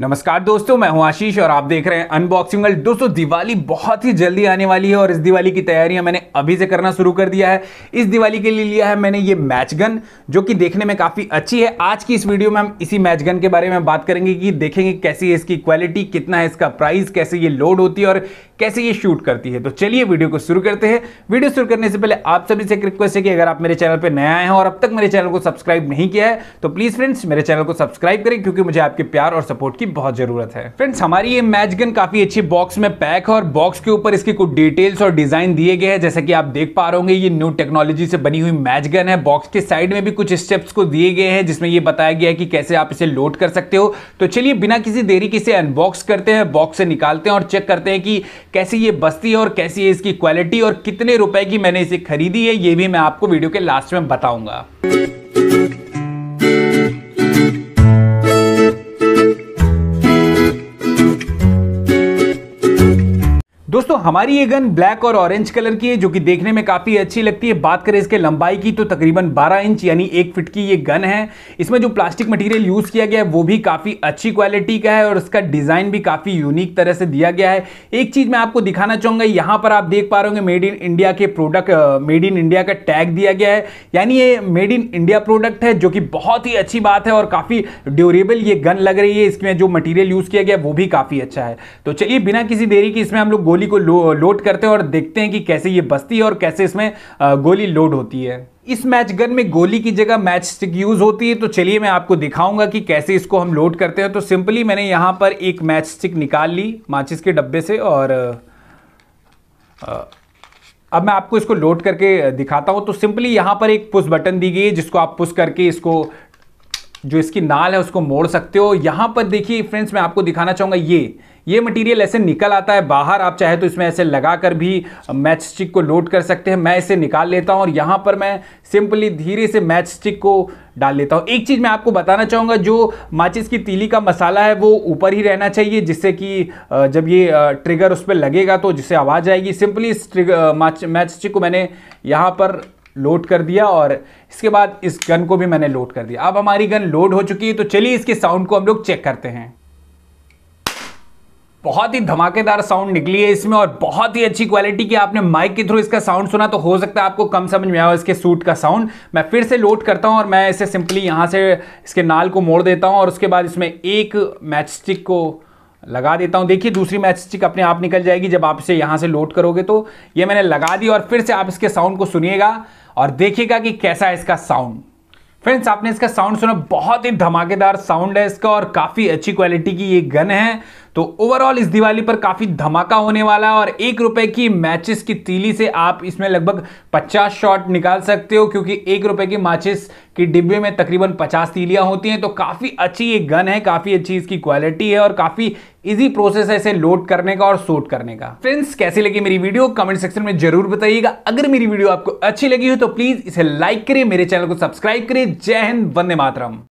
नमस्कार दोस्तों मैं हूं आशीष और आप देख रहे हैं अनबॉक्सिंग वर्ल्ड दोस्तों दिवाली बहुत ही जल्दी आने वाली है और इस दिवाली की तैयारियां मैंने अभी से करना शुरू कर दिया है इस दिवाली के लिए लिया है मैंने ये मैच गन जो कि देखने में काफ़ी अच्छी है आज की इस वीडियो में हम इसी मैच गन के बारे में बात करेंगे कि देखेंगे कैसी है इसकी क्वालिटी कितना है इसका प्राइस कैसे ये लोड होती है और कैसे ये शूट करती है तो चलिए वीडियो को शुरू करते हैं वीडियो शुरू करने से पहले आप सभी से एक रिक्वेस्ट है कि अगर आप मेरे चैनल पर नया आए हैं और अब तक मेरे चैनल को सब्सक्राइब नहीं किया है तो प्लीज़ फ्रेंड्स मेरे चैनल को सब्सक्राइब करें क्योंकि मुझे आपके प्यार और सपोर्ट की बहुत ज़रूरत है फ्रेंड्स हमारी ये मैच गन काफ़ी अच्छी बॉक्स में पैक है और बॉक्स के ऊपर इसकी कुछ डिटेल्स और डिज़ाइन दिए गए हैं जैसा कि आप देख पा रहे होंगे ये न्यू टेक्नोलॉजी से बनी हुई मैच गन है बॉक्स के साइड में भी कुछ स्टेप्स को दिए गए हैं जिसमें ये बताया गया है कि कैसे आप इसे लोड कर सकते हो तो चलिए बिना किसी देरी के इसे अनबॉक्स करते हैं बॉक्स से निकालते हैं और चेक करते हैं कि कैसी ये बस्ती है और कैसी है इसकी क्वालिटी और कितने रुपए की मैंने इसे खरीदी है ये भी मैं आपको वीडियो के लास्ट में बताऊंगा हमारी ये गन ब्लैक और ऑरेंज कलर की है जो कि देखने में काफ़ी अच्छी लगती है बात करें इसके लंबाई की तो तकरीबन 12 इंच यानी एक फिट की ये गन है इसमें जो प्लास्टिक मटेरियल यूज़ किया गया है वो भी काफ़ी अच्छी क्वालिटी का है और इसका डिज़ाइन भी काफ़ी यूनिक तरह से दिया गया है एक चीज़ मैं आपको दिखाना चाहूंगा यहाँ पर आप देख पा रहे होंगे मेड इन इंडिया के प्रोडक्ट मेड इन इंडिया का टैग दिया गया है यानी ये मेड इन इंडिया प्रोडक्ट है जो कि बहुत ही अच्छी बात है और काफ़ी ड्यूरेबल ये गन लग रही है इसमें जो मटीरियल यूज़ किया गया वो भी काफ़ी अच्छा है तो चलिए बिना किसी देरी के इसमें हम लोग गोली को लो लोड करते हैं और देखते हैं कि कैसे ये बसती है और कैसे इसमें गोली लोड होती है इस मैच गन में गोली की जगह मैच स्टिक यूज होती है तो चलिए मैं आपको दिखाऊंगा कि कैसे इसको हम लोड करते हैं तो सिंपली मैंने यहां पर एक मैच स्टिक निकाल ली माचिस के डब्बे से और अब मैं आपको इसको लोड करके दिखाता हूं तो सिंपली यहां पर एक पुश बटन दी गई है जिसको आप पुश करके इसको जो इसकी नाल है उसको मोड़ सकते हो यहाँ पर देखिए फ्रेंड्स मैं आपको दिखाना चाहूँगा ये ये मटेरियल ऐसे निकल आता है बाहर आप चाहे तो इसमें ऐसे लगा कर भी मैच स्टिक को लोड कर सकते हैं मैं इसे निकाल लेता हूँ और यहाँ पर मैं सिंपली धीरे से मैच स्टिक को डाल लेता हूँ एक चीज़ मैं आपको बताना चाहूँगा जो माचिस की तीली का मसाला है वो ऊपर ही रहना चाहिए जिससे कि जब ये ट्रिगर उस पर लगेगा तो जिससे आवाज़ आएगी सिंपली इस मैच स्टिक को मैंने यहाँ पर लोड कर दिया और इसके बाद इस गन को भी मैंने लोड कर दिया अब हमारी गन लोड हो चुकी है तो चलिए इसके साउंड को हम लोग चेक करते हैं बहुत ही धमाकेदार साउंड निकली है इसमें और बहुत ही अच्छी क्वालिटी की आपने माइक के थ्रू इसका साउंड सुना तो हो सकता है आपको कम समझ में आया इसके सूट का साउंड मैं फिर से लोड करता हूं और मैं इसे सिंपली यहां से इसके नाल को मोड़ देता हूं और उसके बाद इसमें एक मैचस्टिक को लगा देता हूं देखिए दूसरी मैच स्टिक अपने आप निकल जाएगी जब आप इसे यहां से लोड करोगे तो ये मैंने लगा दी और फिर से आप इसके साउंड को सुनिएगा और देखिएगा कि कैसा है इसका साउंड फ्रेंड्स आपने इसका साउंड सुना बहुत ही धमाकेदार साउंड है इसका और काफ़ी अच्छी क्वालिटी की ये गन है तो ओवरऑल इस दिवाली पर काफ़ी धमाका होने वाला है और एक रुपए की मैचेस की तीली से आप इसमें लगभग 50 शॉट निकाल सकते हो क्योंकि एक रुपए की मैचेस के डिब्बे में तकरीबन 50 तीलियां होती हैं तो काफ़ी अच्छी ये गन है काफ़ी अच्छी इसकी क्वालिटी है और काफ़ी इजी प्रोसेस है इसे लोड करने का और सोट करने का फ्रेंड्स कैसी लगी मेरी वीडियो कमेंट सेक्शन में जरूर बताइएगा अगर मेरी वीडियो आपको अच्छी लगी हो तो प्लीज़ इसे लाइक करें मेरे चैनल को सब्सक्राइब करें जय हिंद वंदे मातरम